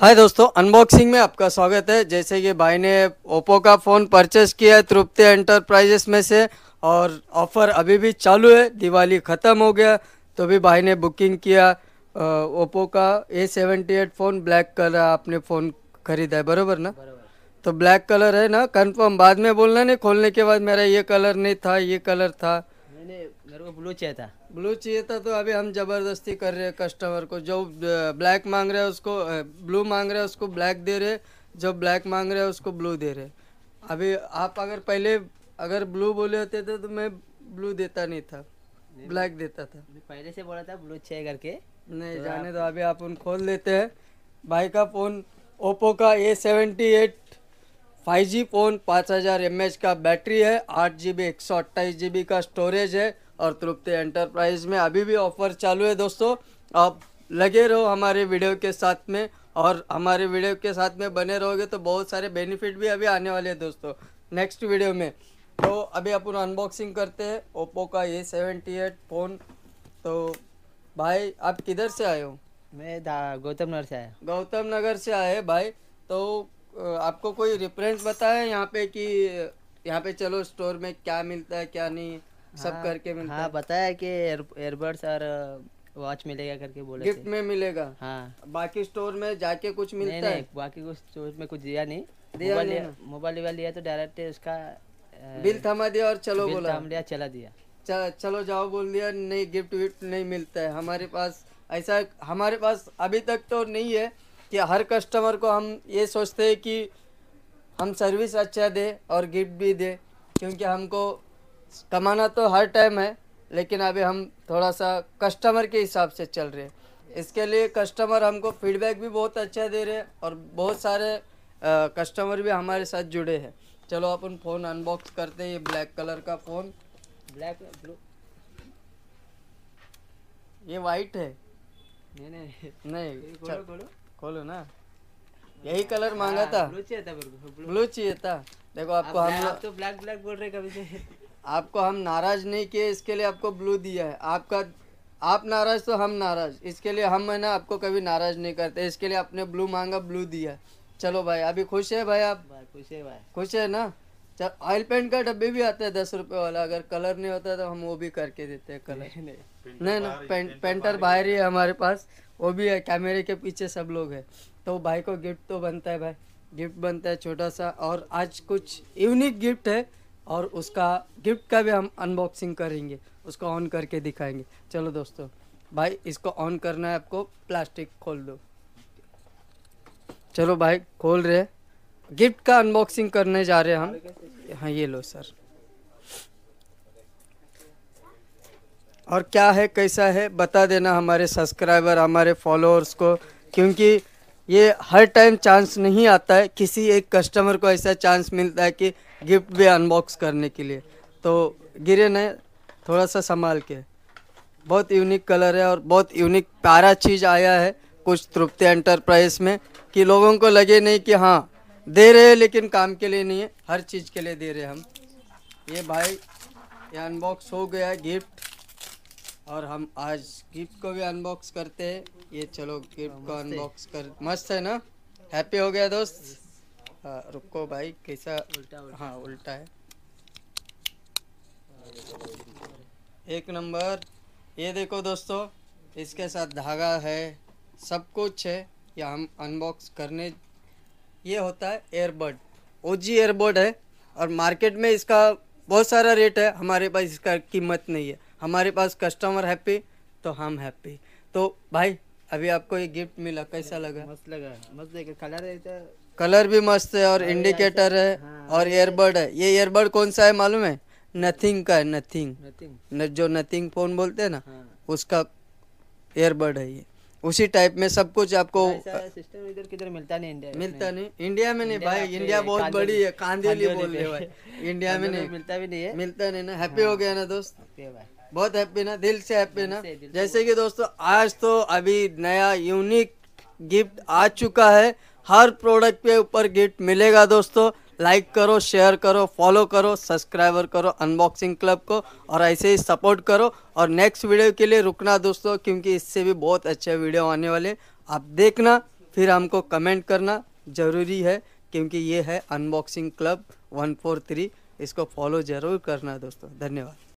हाय दोस्तों अनबॉक्सिंग में आपका स्वागत है जैसे कि भाई ने ओप्पो का फ़ोन परचेस किया है तृप्ति एंटरप्राइजेस में से और ऑफ़र अभी भी चालू है दिवाली ख़त्म हो गया तो भी भाई ने बुकिंग किया ओप्पो का A seventy eight phone black colour आपने फ़ोन ख़रीदा है बरोबर ना तो ब्लैक कलर है ना कंफर्म बाद में बोलना नहीं खोलने के बाद मेरा ये कलर नहीं था ये कलर था घर को ब्लू चाहिए था ब्लू चाहिए था तो अभी हम जबरदस्ती कर रहे हैं कस्टमर को जो ब्लैक मांग रहे हैं उसको ब्लू मांग रहे हैं उसको ब्लैक दे रहे जो ब्लैक मांग रहे हैं उसको ब्लू दे रहे अभी आप अगर पहले अगर ब्लू बोले होते थे तो मैं ब्लू देता नहीं था ब्लैक देता था पहले से बोला था ब्लू चाहिए करके नहीं तो जाने दो अभी आप उन खोल देते हैं भाई का फ़ोन ओप्पो का A seventy eight five G phone पाँच हज़ार एम एच का बैटरी है आठ जी बी एक सौ अट्ठाईस जी बी का स्टोरेज है और तृप्ति एंटरप्राइज में अभी भी ऑफर चालू है दोस्तों आप लगे रहो हमारे वीडियो के साथ में और हमारे वीडियो के साथ में बने रहोगे तो बहुत सारे बेनिफिट भी अभी आने वाले हैं दोस्तों नेक्स्ट वीडियो में तो अभी अपन अनबॉक्सिंग करते हैं ओप्पो का ए सेवेंटी एट फ़ोन तो भाई आप किधर से आए हो मैं गौतम नगर से आया गौतम नगर से आए भाई तो आपको कोई रेफरेंस बताया यहाँ पे कि यहाँ पे चलो स्टोर में क्या मिलता है क्या नहीं सब हाँ, करके मिलता हाँ बताया कि एयरबड्स और वॉच uh, मिलेगा करके बोले गिफ्ट में मिलेगा हाँ बाकी स्टोर में जाके कुछ मिलता नहीं, है नहीं, बाकी कुछ स्टोर में कुछ दिया नहीं दिया मोबाइल वोबाइल लिया तो डायरेक्ट उसका बिल uh, थमा दिया और चलो बोला थम लिया चला दिया चलो जाओ बोल दिया नहीं गिफ्ट विफ्ट नहीं मिलता है हमारे पास ऐसा हमारे पास अभी तक तो नहीं है कि हर कस्टमर को हम ये सोचते हैं कि हम सर्विस अच्छा दे और गिफ्ट भी दे क्योंकि हमको कमाना तो हर टाइम है लेकिन अभी हम थोड़ा सा कस्टमर के हिसाब से चल रहे हैं इसके लिए कस्टमर हमको फीडबैक भी बहुत अच्छा दे रहे हैं और बहुत सारे आ, कस्टमर भी हमारे साथ जुड़े हैं चलो अपन फ़ोन अनबॉक्स करते हैं ये ब्लैक कलर का फ़ोन ब्लैक ब्लू ये वाइट है नहीं नहीं नहीं खोलो खोलो ना यही कलर मांगा हाँ, था ब्लू चाहिए था ब्लू चाहिए था देखो आपको आप हम आप तो ब्लैक ब्लैक बोल रहे कभी से आपको हम नाराज़ नहीं किए इसके लिए आपको ब्लू दिया है आपका आप नाराज़ तो हम नाराज़ इसके लिए हम है ना आपको कभी नाराज़ नहीं करते इसके लिए आपने ब्लू मांगा ब्लू दिया चलो भाई अभी खुश है भाई आप खुश है भाई खुश है ना चल ऑयल पेंट का डब्बे भी आता है दस रुपए वाला अगर कलर नहीं होता तो हम वो भी करके देते हैं कलर नहीं नहीं, नहीं ना पेंट, पेंटर बाहर ही है हमारे पास वो भी है कैमरे के पीछे सब लोग है तो भाई को गिफ्ट तो बनता है भाई गिफ्ट बनता है छोटा सा और आज कुछ यूनिक गिफ्ट है और उसका गिफ्ट का भी हम अनबॉक्सिंग करेंगे उसको ऑन करके दिखाएंगे चलो दोस्तों भाई इसको ऑन करना है आपको प्लास्टिक खोल दो चलो भाई खोल रहे गिफ्ट का अनबॉक्सिंग करने जा रहे हैं हम हाँ ये लो सर और क्या है कैसा है बता देना हमारे सब्सक्राइबर हमारे फॉलोअर्स को क्योंकि ये हर टाइम चांस नहीं आता है किसी एक कस्टमर को ऐसा चांस मिलता है कि गिफ्ट भी अनबॉक्स करने के लिए तो गिरे ने थोड़ा सा संभाल के बहुत यूनिक कलर है और बहुत यूनिक प्यारा चीज़ आया है कुछ तृप्ति एंटरप्राइज में कि लोगों को लगे नहीं कि हाँ दे रहे हैं लेकिन काम के लिए नहीं है हर चीज़ के लिए दे रहे हम ये भाई ये अनबॉक्स हो गया गिफ्ट और हम आज गिफ्ट को भी अनबॉक्स करते हैं ये चलो गिफ्ट को अनबॉक्स कर मस्त है ना हैप्पी हो गया दोस्त हाँ, रुको भाई कैसा उल्टा, उल्टा हाँ उल्टा है एक नंबर ये देखो दोस्तों इसके साथ धागा है सब कुछ है या हम अनबॉक्स करने ये होता है एयरबड ओ जी एयरबड है और मार्केट में इसका बहुत सारा रेट है हमारे पास इसका कीमत नहीं है हमारे पास कस्टमर हैप्पी तो हम हैप्पी तो भाई अभी आपको ये गिफ्ट मिला कैसा लगा मस्त लगा मस्त देखे कलर कलर भी मस्त है और इंडिकेटर है हाँ, और एयरबड है ये एयरबड कौन सा है मालूम है नथिंग का है नथिंग जो नथिंग फोन बोलते हैं ना हाँ, उसका एयरबड है ये उसी टाइप में सब कुछ आपको सिस्टम इधर किधर मिलता नहीं इंडिया मिलता नहीं इंडिया में नहीं भाई इंडिया बहुत बड़ी है कांदेली बोल रहे भाई इंडिया में नहीं मिलता भी नहीं है मिलता नहीं ना हैप्पी हाँ। हो गया ना दोस्त बहुत हैप्पी ना दिल से हैप्पी ना जैसे कि दोस्तों आज तो अभी नया यूनिक गिफ्ट आ चुका है हर प्रोडक्ट के ऊपर गिफ्ट मिलेगा दोस्तों लाइक करो शेयर करो फॉलो करो सब्सक्राइबर करो अनबॉक्सिंग क्लब को और ऐसे ही सपोर्ट करो और नेक्स्ट वीडियो के लिए रुकना दोस्तों क्योंकि इससे भी बहुत अच्छे वीडियो आने वाले आप देखना फिर हमको कमेंट करना ज़रूरी है क्योंकि ये है अनबॉक्सिंग क्लब 143 इसको फॉलो ज़रूर करना दोस्तों धन्यवाद